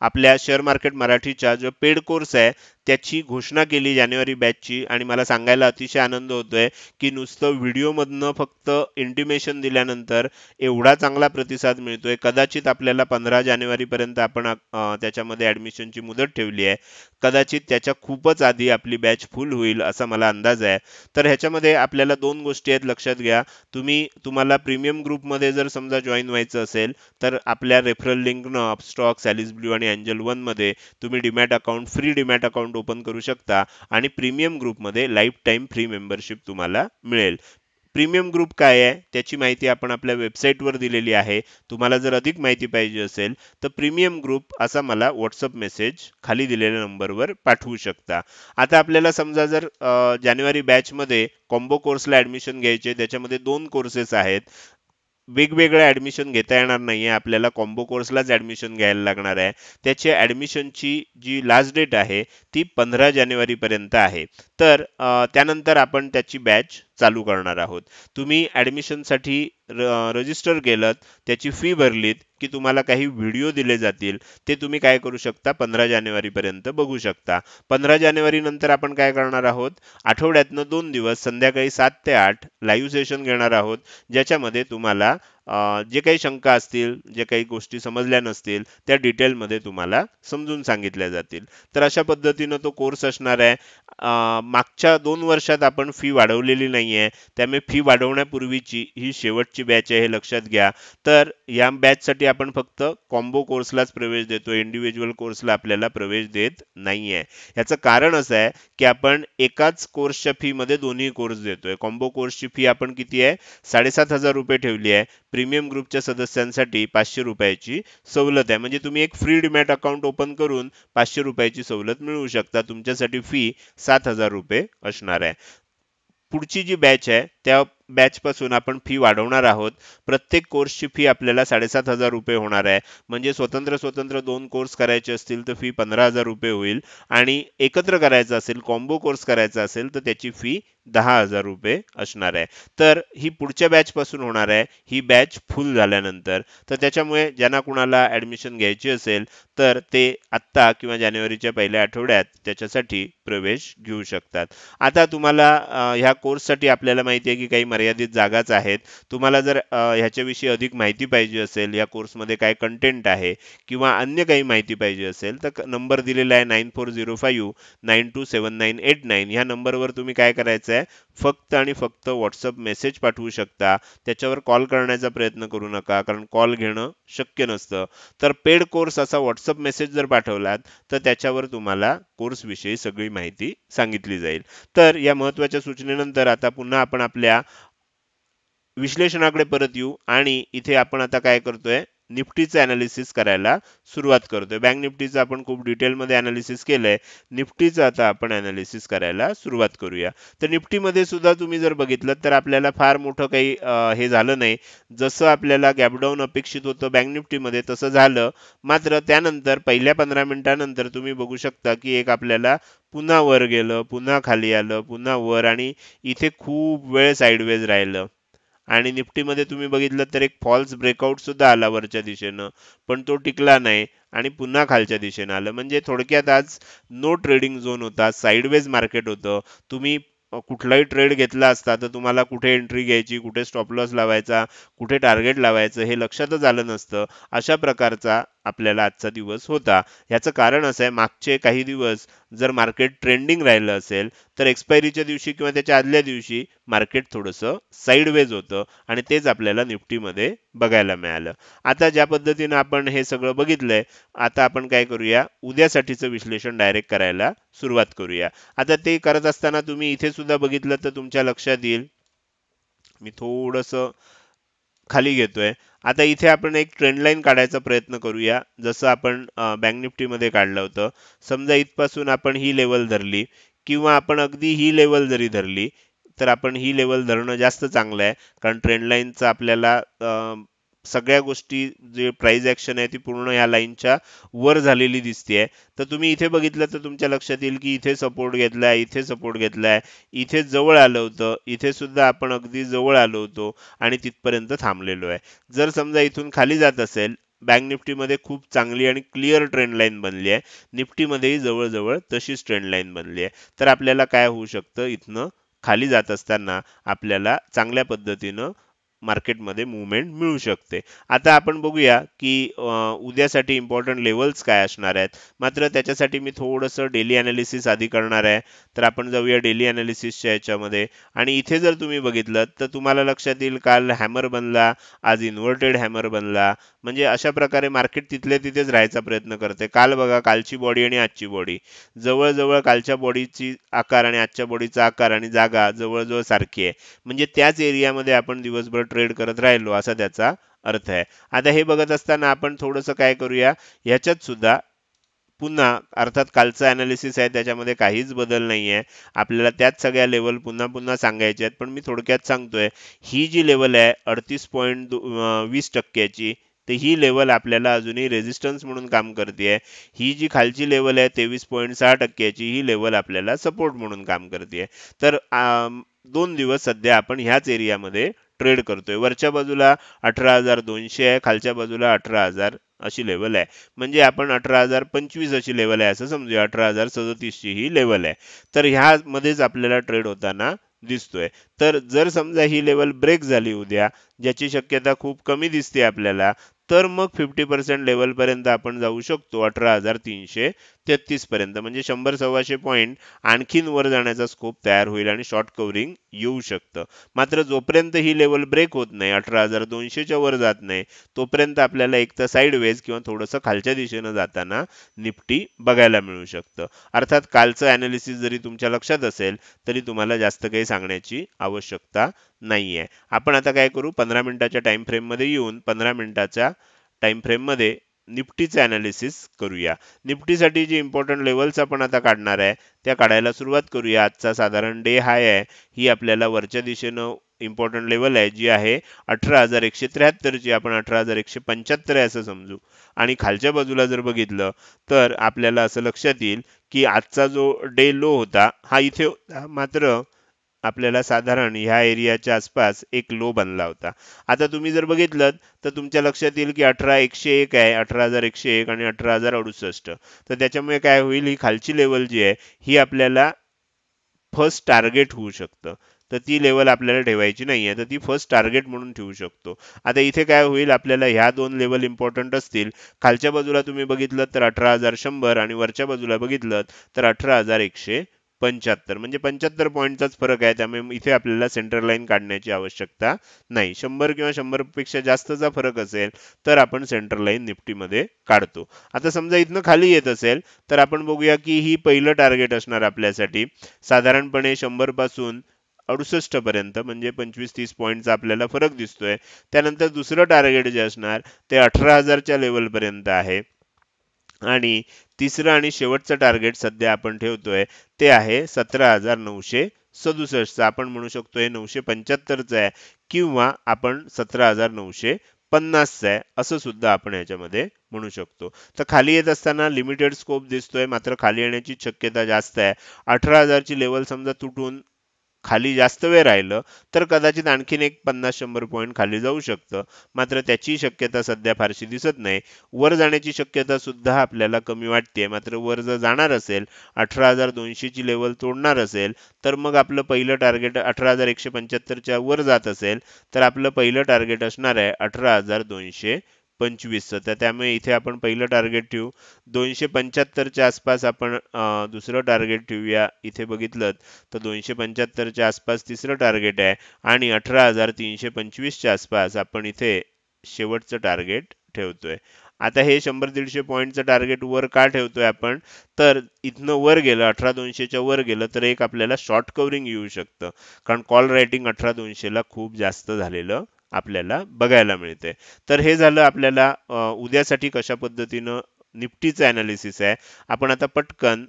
आपल्या शेअर मार्केट मराठीचा जो पेड कोर्स आहे त्याची घोषणा केली जानेवारी बॅचची आणि मला सांगायला अतिशय आनंद होतोय की नुसतं व्हिडिओमधनं फक्त इंटिमेशन दिल्यानंतर एवढा चांगला प्रतिसाद मिळतोय कदाचित आपल्याला पंधरा जानेवारीपर्यंत आपण त्याच्यामध्ये ॲडमिशनची मुदत ठेवली आहे कदाचित त्याच्या खूपच आधी आपली बॅच फुल होईल असा मला अंदाज आहे तर ह्याच्यामध्ये आपल्याला दोन गोष्टी आहेत लक्षात घ्या तुम्ही तुम्हाला प्रीमियम ग्रुपमध्ये जर समजा जॉईन व्हायचं असेल तर आपल्या रेफरल लिंकनं अपस्टॉक सॅलिस ब्ल्यू आणि अँजल वनमध्ये तुम्ही demat account free demat account account open करू शकता आणि प्रीमियम ग्रुपमध्ये लाईफ टाईम फ्री मेंबरशिप तुम्हाला मिळेल प्रीमियम ग्रुप काय आहे त्याची माहिती आपण आपल्या वेबसाईटवर दिलेली आहे तुम्हाला जर अधिक माहिती पाहिजे असेल तर प्रीमियम ग्रुप असा मला व्हॉट्सअप मेसेज खाली दिलेल्या नंबरवर पाठवू शकता आता आपल्याला समजा जर जानेवारी बॅचमध्ये कॉम्बो कोर्सला ऍडमिशन घ्यायचे त्याच्यामध्ये दोन कोर्सेस आहेत वेगवेगळ्या ॲडमिशन घेता येणार नाहीये आपल्याला कॉम्बो कोर्सलाच ॲडमिशन घ्यायला लागणार आहे त्याची ॲडमिशनची जी लास्ट डेट आहे ती पंधरा जानेवारीपर्यंत आहे तर त्यानंतर आपण त्याची बॅच चालू करणार आहोत तुम्ही ॲडमिशनसाठी रजिस्टर केलं त्याची फी भरलीत की तुम्हाला काही व्हिडिओ दिले जातील ते तुम्ही काय करू शकता पंधरा जानेवारीपर्यंत बघू शकता पंधरा जानेवारीनंतर आपण काय करणार आहोत आठवड्यातनं दोन दिवस संध्याकाळी सात ते आठ लाईव्ह सेशन घेणार आहोत ज्याच्यामध्ये तुम्हाला जे काही शंका असतील जे काही गोष्टी समजल्या नसतील त्या डिटेलमध्ये तुम्हाला समजून सांगितल्या जातील तर अशा पद्धतीनं तो कोर्स असणार आहे मागच्या दोन वर्षात आपण फी वाढवलेली नाही आहे त्यामुळे फी वाढवण्यापूर्वीची ही शेवटची बॅच आहे हे लक्षात घ्या तर या बॅचसाठी आपण फक्त कॉम्बो कोर्सलाच प्रवेश देतो इंडिव्हिज्युअल कोर्सला आपल्याला प्रवेश देत नाही आहे याचं कारण असं आहे की आपण एकाच कोर्सच्या फीमध्ये दोन्ही कोर्स देतोय कॉम्बो कोर्सची फी आपण किती आहे साडेसात हजार रुपये ठेवली आहे प्रीमियम ग्रुपच्या सदस्यांसाठी पाचशे रुपयाची सवलत आहे म्हणजे तुम्ही एक फ्री डिमॅट अकाउंट ओपन करून पाचशे रुपयाची सवलत मिळवू शकता तुमच्यासाठी फी सात हजार रुपये असणार आहे पुढची जी बॅच आहे त्या पासून आपण फी वाढवणार आहोत प्रत्येक कोर्सची फी आपल्याला साडेसात हजार रुपये होणार आहे म्हणजे स्वतंत्र स्वतंत्र दोन कोर्स करायचे असतील तर फी पंधरा हजार रुपये होईल आणि एकत्र करायचा असेल कॉम्बो कोर्स करायचा असेल तर त्याची फी दहा हजार रुपये असणार आहे तर ही पुढच्या बॅच पासून होणार आहे ही बॅच फुल झाल्यानंतर तर त्याच्यामुळे ज्यांना कुणाला ऍडमिशन घ्यायची असेल तर ते आत्ता किंवा जानेवारीच्या पहिल्या आठवड्यात त्याच्यासाठी प्रवेश घेऊ शकतात आता तुम्हाला ह्या कोर्ससाठी आपल्याला माहिती आहे की काही मर्यादित जागाच आहेत तुम्हाला जर ह्याच्याविषयी अधिक माहिती पाहिजे असेल या कोर्समध्ये काय कंटेंट आहे किंवा अन्य काही माहिती पाहिजे असेल तर नंबर दिलेला आहे nine four zero five nine two seven nine eight nine ह्या नंबरवर तुम्ही काय करायचं आहे फक्त आणि फक्त व्हॉट्सअप मेसेज पाठवू शकता त्याच्यावर कॉल करण्याचा प्रयत्न करू नका कारण कॉल घेणं शक्य नसतं तर पेड कोर्स असा व्हॉट्सअप मेसेज जर पाठवलात तर त्याच्यावर तुम्हाला कोर्सविषयी सगळी माहिती सांगितली जाईल तर या महत्त्वाच्या सूचनेनंतर आता पुन्हा आपण आपल्या विश्लेषणाकडे परत येऊ आणि इथे आपण आता काय करतोय निफ्टीचं अनालिसिस करायला सुरुवात करतोय बँक निफ्टीचं आपण खूप डिटेलमध्ये अनालिसिस केलंय निफ्टीचं आता आपण अनालिसिस करायला सुरुवात करूया तर निफ्टीमध्ये सुद्धा तुम्ही जर बघितलं तर आपल्याला फार मोठं काही हे झालं नाही जसं आपल्याला गॅपडाऊन अपेक्षित होतं बँक निफ्टीमध्ये तसं झालं मात्र त्यानंतर पहिल्या पंधरा मिनिटानंतर तुम्ही बघू शकता की एक आपल्याला पुन्हा वर गेलं पुन्हा खाली आलं पुन्हा वर आणि इथे खूप वेळ साईडवेज राहिलं आणि निफ्टीमध्ये तुम्ही बघितलं तर एक फॉल्स ब्रेकआउट सुद्धा आला वरच्या दिशेनं पण तो टिकला नाही आणि पुन्हा खालच्या दिशेनं आलं म्हणजे थोडक्यात आज नो ट्रेडिंग झोन होता साईडवेज मार्केट होतं तुम्ही कुठलाही ट्रेड घेतला असता तर तुम्हाला कुठे एंट्री घ्यायची कुठे स्टॉप लॉस लावायचा कुठे टार्गेट लावायचं हे लक्षातच आलं नसतं अशा प्रकारचा आपल्याला आजचा दिवस होता ह्याचं कारण असं आहे मागचे काही दिवस जर मार्केट ट्रेंडिंग राहिलं असेल तर एक्सपायरीच्या दिवशी किंवा त्याच्या आदल्या दिवशी मार्केट थोडंसं साईडवेज होतं आणि तेच आपल्याला निफ्टीमध्ये बघायला मिळालं आता ज्या पद्धतीनं आपण हे सगळं बघितलंय आता आपण काय करूया उद्यासाठीचं विश्लेषण डायरेक्ट करायला सुरुवात करूया आता ते करत असताना तुम्ही इथे सुद्धा बघितलं तर तुमच्या लक्षात येईल मी थोडस खाली घेतोय आता इथे आपण एक ट्रेंड लाईन काढायचा प्रयत्न करूया जसं आपण बँक निफ्टीमध्ये काढलं होतं समजा इथपासून आपण ही लेवल धरली किंवा आपण अगदी ही लेवल जरी धरली तर आपण ही लेवल धरणं जास्त चांगलं आहे कारण ट्रेंडलाईनचं आपल्याला सगळ्या गोष्टी जे प्राईज ॲक्शन आहे ती पूर्ण या लाईनच्या वर झालेली दिसते आहे तर तुम्ही इथे बघितलं तर तुमच्या लक्षात येईल की इथे सपोर्ट घेतला आहे इथे सपोर्ट घेतला आहे इथे जवळ आलं होतं इथे सुद्धा आपण अगदी जवळ आलो होतो आणि तिथपर्यंत थांबलेलो आहे जर समजा इथून खाली जात असेल बँक निफ्टीमध्ये खूप चांगली आणि क्लिअर ट्रेंड लाईन बनली आहे निफ्टीमध्येही जवळजवळ तशीच ट्रेंड लाईन बनली आहे तर आपल्याला काय होऊ शकतं इथनं खाली जात असताना आपल्याला चांगल्या पद्धतीनं मार्केटमध्ये मुवमेंट मिळू शकते आता आपण बघूया की उद्यासाठी इम्पॉर्टंट लेवल्स काय असणार आहेत मात्र त्याच्यासाठी मी थोडंसं डेली ॲनालिसिस आधी करणार आहे तर आपण जाऊया डेली ॲनालिसिसच्या याच्यामध्ये आणि इथे जर तुम्ही बघितलं तर तुम्हाला लक्षात येईल काल हॅमर बनला आज इन्व्हर्टेड हॅमर बनला म्हणजे अशा प्रकारे मार्केट तिथले तिथेच राहायचा प्रयत्न करते काल बघा कालची बॉडी आणि आजची बॉडी जवळजवळ कालच्या बॉडीची आकार आणि आजच्या बॉडीचा आकार आणि जागा जवळजवळ सारखी आहे म्हणजे त्याच एरियामध्ये आपण दिवसभर ट्रेड करत राहिलो असा त्याचा अर्थ आहे आता हे बघत असताना आपण थोडंसं काय करूया ह्याच्यात सुद्धा पुन्हा अर्थात कालचं ॲनालिसिस आहे त्याच्यामध्ये काहीच बदल नाही आहे आपल्याला त्याच सगळ्या लेवल पुन्हा पुन्हा सांगायच्या आहेत पण मी थोडक्यात सांगतोय ही जी लेवल आहे अडतीस पॉईंट वीस टक्क्याची तर ही लेवल आपल्याला अजूनही रेझिस्टन्स म्हणून काम करते आहे ही जी खालची लेवल आहे तेवीस पॉईंट सहा टक्क्याची ही लेवल आपल्याला सपोर्ट म्हणून काम करते आहे तर दोन दिवस सध्या आपण ह्याच एरियामध्ये ट्रेड करतोय वरच्या बाजूला अठरा हजार दोनशे आहे खालच्या बाजूला अठरा हजार अशी लेवल आहे म्हणजे आपण अठरा हजार पंचवीस अशी लेवल आहे असं समजूया अठरा हजार सदतीसची ही लेवल आहे तर ह्यामध्येच आपल्याला ट्रेड होताना दिसतोय तर जर समजा ही लेवल ब्रेक झाली उद्या ज्याची शक्यता खूप कमी दिसते आपल्याला तर मग फिफ्टी पर्सेंट लेवलपर्यंत आपण जाऊ शकतो अठरा हजार तीनशे पर्यंत म्हणजे शंभर सव्वाशे पॉईंट आणखीन वर जाण्याचा स्कोप तयार होईल आणि शॉर्ट कव्हरिंग येऊ शकतं मात्र जोपर्यंत ही लेवल ब्रेक होत नाही अठरा हजार दोनशेच्या वर जात नाही तोपर्यंत आपल्याला एक तर वेज किंवा थोडंसं खालच्या दिशेनं जाताना निफ्टी बघायला मिळू शकतं अर्थात कालचं ॲनालिसिस जरी तुमच्या लक्षात असेल तरी तुम्हाला जास्त काही सांगण्याची आवश्यकता नाही आहे आपण आता काय करू पंधरा मिनिटाच्या टाईम फ्रेममध्ये येऊन पंधरा मिनिटाच्या टाईम फ्रेममध्ये निफ्टीचं ॲनालिसिस करूया निफ्टीसाठी जे इम्पॉर्टंट लेवल्स आपण आता काढणार आहे त्या काढायला सुरुवात करूया आजचा साधारण डे हाय आहे ही आपल्याला वरच्या दिशेनं इम्पॉर्टंट लेवल आहे जी आहे अठरा हजार एकशे त्र्याहत्तरची आपण अठरा हजार एकशे पंच्याहत्तर आहे असं समजू आणि खालच्या बाजूला जर बघितलं तर आपल्याला असं लक्षात येईल की आजचा जो डे लो होता हा इथे मात्र आपल्याला साधारण ह्या एरियाच्या आसपास एक लो बनला होता आता तुम्ही जर बघितलं तर तुमच्या लक्षात येईल की अठरा एकशे एक आहे अठरा हजार एकशे एक आणि अठरा हजार अडुसष्ट तर त्याच्यामुळे काय होईल ही खालची लेवल जी आहे ही आपल्याला फर्स्ट टार्गेट होऊ शकतं तर ती लेवल आपल्याला ठेवायची नाही आहे तर ती फर्स्ट टार्गेट म्हणून ठेवू शकतो आता इथे काय होईल आपल्याला ह्या दोन लेवल इम्पॉर्टंट असतील खालच्या बाजूला तुम्ही बघितलं तर अठरा हजार शंभर आणि वरच्या बाजूला बघितलं तर अठरा हजार एकशे पंच्याहत्तर म्हणजे पंच्याहत्तर पॉईंटचाच फरक आहे त्यामुळे इथे आपल्याला सेंटर लाईन काढण्याची आवश्यकता नाही शंभर किंवा शंभरपेक्षा जास्तचा फरक असेल तर आपण सेंटर लाईन निफ्टीमध्ये काढतो आता समजा इथनं खाली येत असेल तर आपण बघूया की ही पहिलं टार्गेट असणार आपल्यासाठी साधारणपणे शंभरपासून अडुसष्ट पर्यंत म्हणजे पंचवीस तीस पॉईंटचा आपल्याला फरक दिसतोय त्यानंतर दुसरं टार्गेट जे असणार ते अठरा हजारच्या लेवलपर्यंत आहे आणि तिसरं आणि शेवटचं टार्गेट सध्या आपण ठेवतोय ते आहे सतरा हजार नऊशे सदुसष्टचं आपण म्हणू शकतो हे नऊशे पंच्याहत्तरचं आहे किंवा आपण सतरा हजार नऊशे पन्नासचं आहे असं सुद्धा आपण याच्यामध्ये म्हणू शकतो तर खाली येत असताना लिमिटेड स्कोप दिसतोय मात्र खाली येण्याची शक्यता जास्त आहे अठरा हजारची लेवल समजा तुटून खाली जास्त वेळ राहिलं तर कदाचित आणखीन एक पन्नास शंभर पॉईंट खाली जाऊ शकतं मात्र त्याची शक्यता सध्या फारशी दिसत नाही वर जाण्याची शक्यता सुद्धा आपल्याला कमी वाटते मात्र वर जर जाणार असेल अठरा हजार दोनशेची लेवल तोडणार असेल तर मग आपलं पहिलं टार्गेट अठरा हजार एकशे पंच्याहत्तरच्या वर जात असेल तर आपलं पहिलं टार्गेट असणार आहे अठरा हजार दोनशे पंचवीसचं तर त्यामुळे इथे आपण पहिलं टार्गेट ठेवू दोनशे पंच्याहत्तरच्या आसपास आपण दुसरं टार्गेट ठेवूया इथे बघितलं तर दोनशे पंच्याहत्तरच्या आसपास तिसरं टार्गेट आहे आणि अठरा हजार तीनशे पंचवीसच्या आसपास आपण इथे शेवटचं टार्गेट ठेवतोय आता हे शंभर दीडशे पॉईंटचं टार्गेट वर का ठेवतोय आपण तर इथनं वर गेलं अठरा दोनशेच्या वर गेलं तर एक आपल्याला शॉर्ट कवरिंग येऊ शकतं कारण कॉल रायटिंग अठरा दोनशेला खूप जास्त झालेलं आपल्याला बघायला मिळते तर हे झालं आपल्याला उद्यासाठी कशा पद्धतीनं निफ्टीचं ॲनालिसिस आहे आपण आता पटकन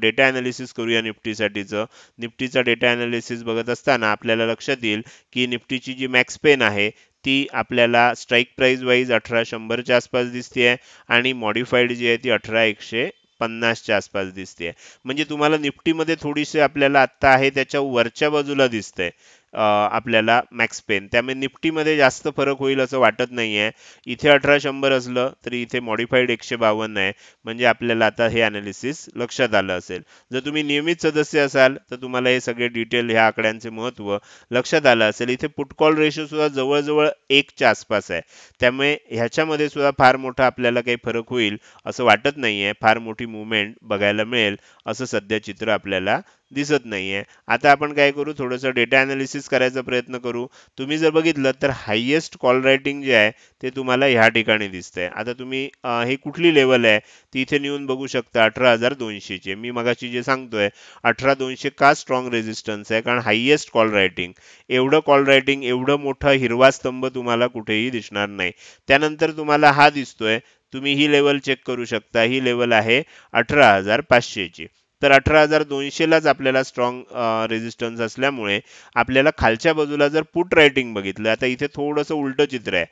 डेटा ॲनालिसिस करूया निफ्टीसाठीचं निफ्टीचा डेटा ॲनालिसिस बघत असताना आपल्याला लक्षात येईल की निफ्टीची जी मॅक्स पेन आहे ती आपल्याला स्ट्राईक प्राईज वाईज अठरा शंभरच्या आसपास दिसते आहे आणि मॉडिफाईड जी आहे ती अठरा एकशे पन्नासच्या आसपास दिसते म्हणजे तुम्हाला निफ्टीमध्ये थोडीशी आपल्याला आत्ता आहे त्याच्या वरच्या बाजूला दिसतंय आपल्याला मॅक्स पेन त्यामुळे निफ्टीमध्ये जास्त फरक होईल असं वाटत नाही आहे इथे अठरा शंभर असलं तरी इथे मॉडिफाईड एकशे बावन्न आहे म्हणजे आपल्याला आता हे ॲनालिसिस लक्षात आलं असेल जर तुम्ही नियमित सदस्य असाल तर तुम्हाला हे सगळे डिटेल ह्या आकड्यांचे महत्त्व लक्षात आलं असेल इथे पुटकॉल सुद्धा जवळजवळ एकच्या आसपास आहे त्यामुळे ह्याच्यामध्ये सुद्धा फार मोठा आपल्याला काही फरक होईल असं वाटत नाही आहे फार मोठी मुवमेंट बघायला मिळेल असं सध्या चित्र आपल्याला दिसत नाहीये आता आपण काय करू थोडंसं डेटा ॲनालिसिस करायचा प्रयत्न करू तुम्ही जर बघितलं तर हायेस्ट कॉल रायटिंग जे आहे ते तुम्हाला ह्या ठिकाणी दिसतंय आता तुम्ही हे कुठली लेवल आहे ती इथे नेऊन बघू शकता अठरा हजार दोनशेचे मी मगाशी जे सांगतोय अठरा दोनशे का स्ट्रॉंग रेजिस्टन्स आहे कारण हायेस्ट कॉल रायटिंग एवढं कॉल रायटिंग एवढं मोठं हिरवा स्तंभ तुम्हाला कुठेही दिसणार नाही त्यानंतर तुम्हाला हा दिसतोय तुम्ही ही लेवल चेक करू शकता ही लेवल आहे अठरा हजार पाचशेची तर अठरा हजार दोनशेलाच आपल्याला स्ट्रॉंग रेजिस्टन्स असल्यामुळे आपल्याला खालच्या बाजूला जर पुट रायटिंग बघितलं आता इथे थोडंसं उलटं चित्र आहे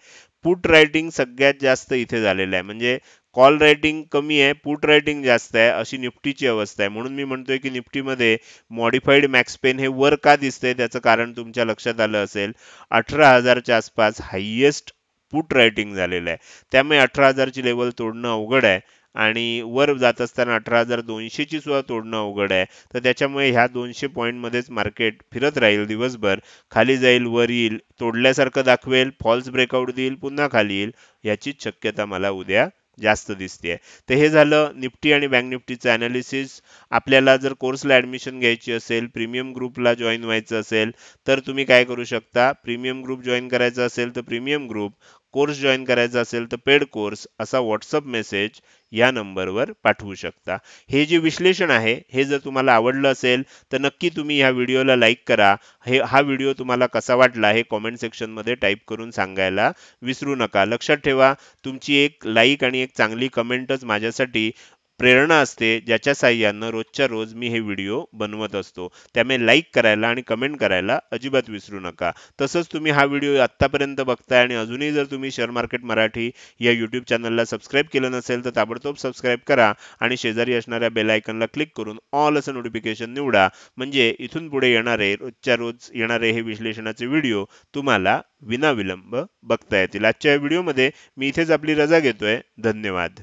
पुट रायटिंग सगळ्यात जास्त इथे झालेलं आहे म्हणजे कॉल रायटिंग कमी आहे पुट रायटिंग जास्त आहे अशी निफ्टीची अवस्था आहे म्हणून मी म्हणतोय की निफ्टीमध्ये मॉडिफाईड मॅक्स पेन हे वर का दिसतंय त्याचं कारण तुमच्या लक्षात आलं असेल अठरा हजारच्या आसपास हायेस्ट पुट रायटिंग झालेलं आहे त्यामुळे अठरा हजारची लेवल तोडणं अवघड आहे आणि वर जात असताना अठरा हजार दोनशेची सुद्धा तोडणं अवघड आहे तर त्याच्यामुळे ह्या दोनशे पॉईंटमध्येच मार्केट फिरत राहील दिवसभर खाली जाईल वर येईल तोडल्यासारखं दाखवेल फॉल्स ब्रेकआउट देईल पुन्हा खाली येईल याचीच शक्यता मला उद्या जास्त दिसते तर हे झालं निफ्टी आणि बँक निफ्टीचं ॲनालिसिस आपल्याला जर कोर्सला ॲडमिशन घ्यायची असेल प्रीमियम ग्रुपला जॉईन व्हायचं असेल तर तुम्ही काय करू शकता प्रीमियम ग्रुप जॉईन करायचं असेल तर प्रीमियम ग्रुप कोर्स जॉईन करायचा असेल तर पेड कोर्स असा व्हॉट्सअप मेसेज या नंबरवर पाठवू शकता हे जे विश्लेषण आहे हे जर तुम्हाला आवडलं असेल तर नक्की तुम्ही या व्हिडिओला लाईक करा हे हा व्हिडिओ तुम्हाला कसा वाटला हे कॉमेंट सेक्शनमध्ये टाईप करून सांगायला विसरू नका लक्षात ठेवा तुमची एक लाईक आणि एक चांगली कमेंटच माझ्यासाठी प्रेरणा असते ज्याच्या साह्यानं रोजच्या रोज मी हे व्हिडिओ बनवत असतो त्यामुळे लाईक करायला आणि कमेंट करायला अजिबात विसरू नका तसंच तुम्ही हा व्हिडिओ आत्तापर्यंत बघताय आणि अजूनही जर तुम्ही शेअर मार्केट मराठी या यूट्यूब चॅनलला सबस्क्राईब केलं नसेल तर ताबडतोब सबस्क्राईब करा आणि शेजारी असणाऱ्या बेलायकनला क्लिक करून ऑल असं नोटिफिकेशन निवडा म्हणजे इथून पुढे येणारे रोजच्या रोज येणारे हे विश्लेषणाचे व्हिडिओ तुम्हाला विनाविलंब बघता येतील आजच्या व्हिडिओमध्ये मी इथेच आपली रजा घेतोय धन्यवाद